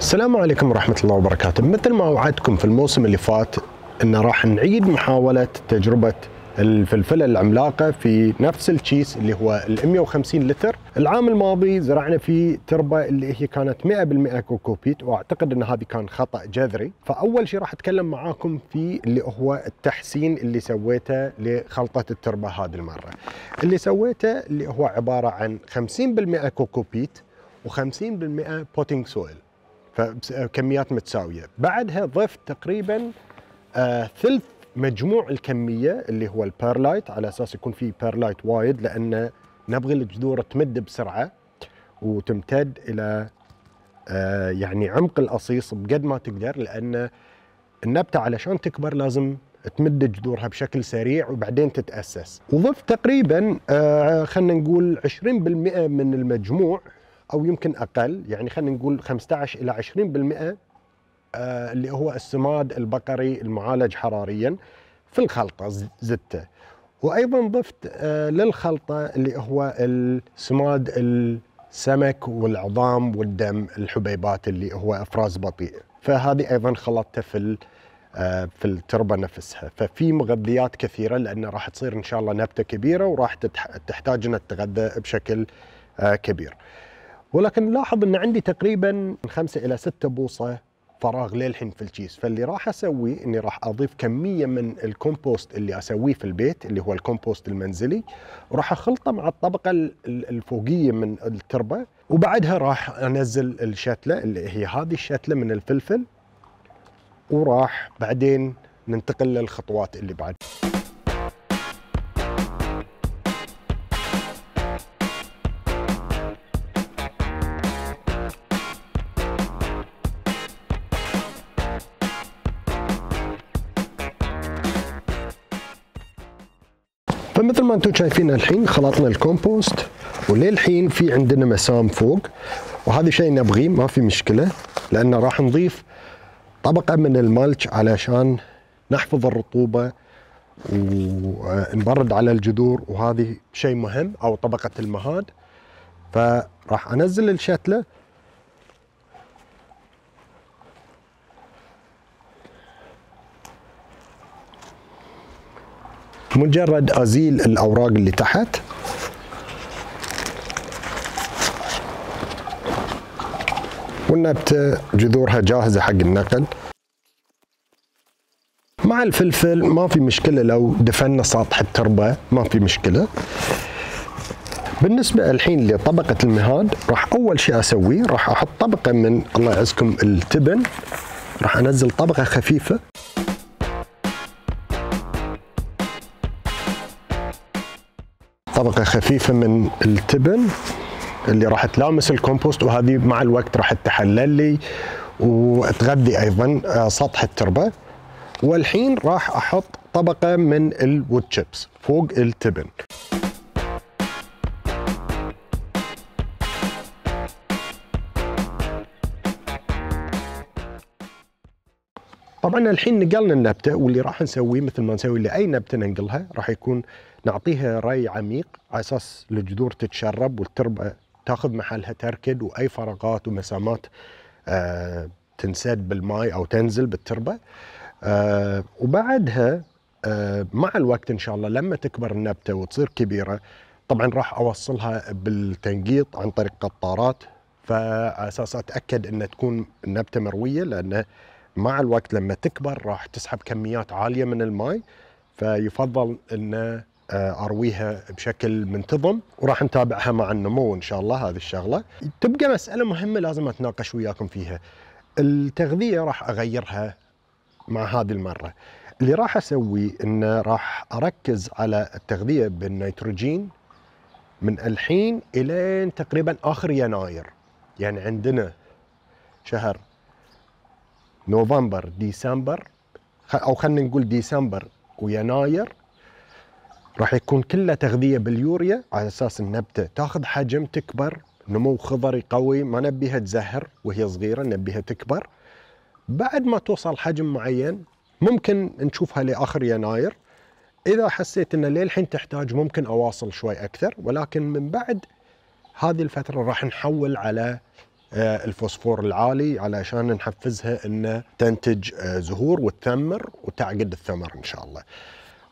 السلام عليكم ورحمة الله وبركاته مثل ما وعدتكم في الموسم اللي فات أن راح نعيد محاولة تجربة الفلفلة العملاقة في نفس الشيس اللي هو ال 150 لتر العام الماضي زرعنا فيه تربة اللي هي كانت 100% كوكوبيت واعتقد ان هذه كان خطأ جذري فاول شيء راح اتكلم معاكم في اللي هو التحسين اللي سويته لخلطة التربة هذه المرة اللي سويته اللي هو عبارة عن 50% كوكوبيت و50% بوتينج سويل فكميات متساويه بعدها ضفت تقريبا آه ثلث مجموع الكميه اللي هو البيرلايت على اساس يكون في بيرلايت وايد لان نبغي الجذور تمد بسرعه وتمتد الى آه يعني عمق الاصيص بقد ما تقدر لان النبته علشان تكبر لازم تمد جذورها بشكل سريع وبعدين تتاسس وضفت تقريبا آه خلينا نقول 20% من المجموع او يمكن اقل يعني خلينا نقول 15 الى 20% آه، اللي هو السماد البقري المعالج حراريا في الخلطه زدته وايضا ضفت آه، للخلطه اللي هو السماد السمك والعظام والدم الحبيبات اللي هو افراز بطيء فهذه ايضا خلطته في آه، في التربه نفسها ففي مغذيات كثيره لان راح تصير ان شاء الله نبته كبيره وراح تحتاج ان تتغذى بشكل كبير. ولكن لاحظ ان عندي تقريبا من خمسه الى سته بوصه فراغ للحين في الكيس فاللي راح اسويه اني راح اضيف كميه من الكومبوست اللي اسويه في البيت اللي هو الكومبوست المنزلي وراح اخلطه مع الطبقه الفوقيه من التربه وبعدها راح انزل الشتله اللي هي هذه الشتله من الفلفل وراح بعدين ننتقل للخطوات اللي بعد فمثل ما انتم شايفين الحين خلطنا الكومبوست وللحين في عندنا مسام فوق وهذا شيء نبغيه ما في مشكله لان راح نضيف طبقه من المالش علشان نحفظ الرطوبه ونبرد على الجذور وهذه شيء مهم او طبقه المهاد فراح انزل الشتله مجرد أزيل الأوراق اللي تحت والنبتة جذورها جاهزة حق النقل مع الفلفل ما في مشكلة لو دفنا سطح التربة ما في مشكلة بالنسبة الحين لطبقة المهاد راح أول شيء أسويه راح أحط طبقة من الله يعزكم التبن راح أنزل طبقة خفيفة طبقه خفيفه من التبن اللي راح تلامس الكومبوست وهذه مع الوقت راح تتحلل لي وتغذي ايضا آه، سطح التربه والحين راح احط طبقه من الوود تشيبس فوق التبن طبعا الحين نقلنا النبته واللي راح نسويه مثل ما نسوي لاي نبته ننقلها راح يكون نعطيها ري عميق على اساس الجذور تتشرب والتربه تاخذ محلها تركد واي فراغات ومسامات آه، تنسد بالماء او تنزل بالتربه آه، وبعدها آه، مع الوقت ان شاء الله لما تكبر النبته وتصير كبيره طبعا راح اوصلها بالتنقيط عن طريق قطارات فاساس اتاكد ان تكون النبته مرويه لان مع الوقت لما تكبر راح تسحب كميات عاليه من الماء فيفضل انه آه، ارويها بشكل منتظم وراح نتابعها مع النمو ان شاء الله هذه الشغله تبقى مساله مهمه لازم اتناقش وياكم فيها التغذيه راح اغيرها مع هذه المره اللي راح اسوي انه راح اركز على التغذيه بالنيتروجين من الحين الين تقريبا اخر يناير يعني عندنا شهر نوفمبر ديسمبر او خلينا نقول ديسمبر ويناير راح يكون كله تغذيه باليوريا على اساس النبته تاخذ حجم تكبر نمو خضري قوي ما نبيها تزهر وهي صغيره نبيها تكبر بعد ما توصل حجم معين ممكن نشوفها لاخر يناير اذا حسيت ان للحين تحتاج ممكن اواصل شوي اكثر ولكن من بعد هذه الفتره راح نحول على آه، الفوسفور العالي علشان نحفزها ان تنتج آه، زهور وتثمر وتعقد الثمر ان شاء الله.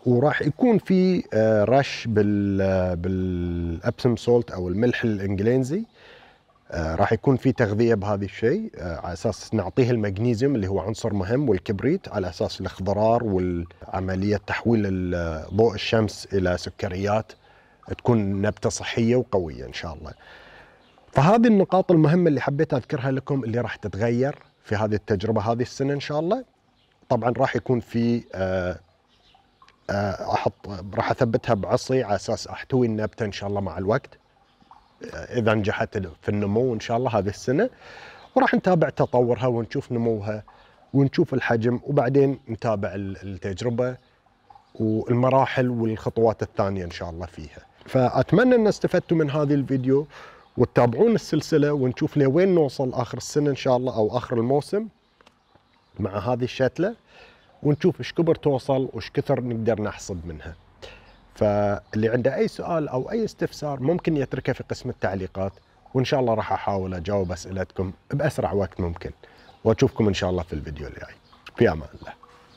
وراح يكون في آه، رش بال آه، بالابسم سولت او الملح الانجليزي آه، راح يكون في تغذيه بهذا الشيء على اساس نعطيه المغنيسيوم اللي هو عنصر مهم والكبريت على اساس الاخضرار وعمليه تحويل ضوء الشمس الى سكريات تكون نبته صحيه وقويه ان شاء الله. فهذه النقاط المهمه اللي حبيت اذكرها لكم اللي راح تتغير في هذه التجربه هذه السنه ان شاء الله. طبعا راح يكون في آه، احط راح اثبتها بعصي على اساس احتوي النبته ان شاء الله مع الوقت آه، اذا نجحت في النمو ان شاء الله هذه السنه وراح نتابع تطورها ونشوف نموها ونشوف الحجم وبعدين نتابع التجربه والمراحل والخطوات الثانيه ان شاء الله فيها فاتمنى ان استفدتوا من هذه الفيديو وتتابعون السلسله ونشوف لوين نوصل اخر السنه ان شاء الله او اخر الموسم مع هذه الشتله ونشوف ايش كبر توصل وايش كثر نقدر نحصد منها فاللي عنده اي سؤال او اي استفسار ممكن يتركه في قسم التعليقات وان شاء الله راح احاول اجاوب اسئلتكم باسرع وقت ممكن واشوفكم ان شاء الله في الفيديو الجاي في امان الله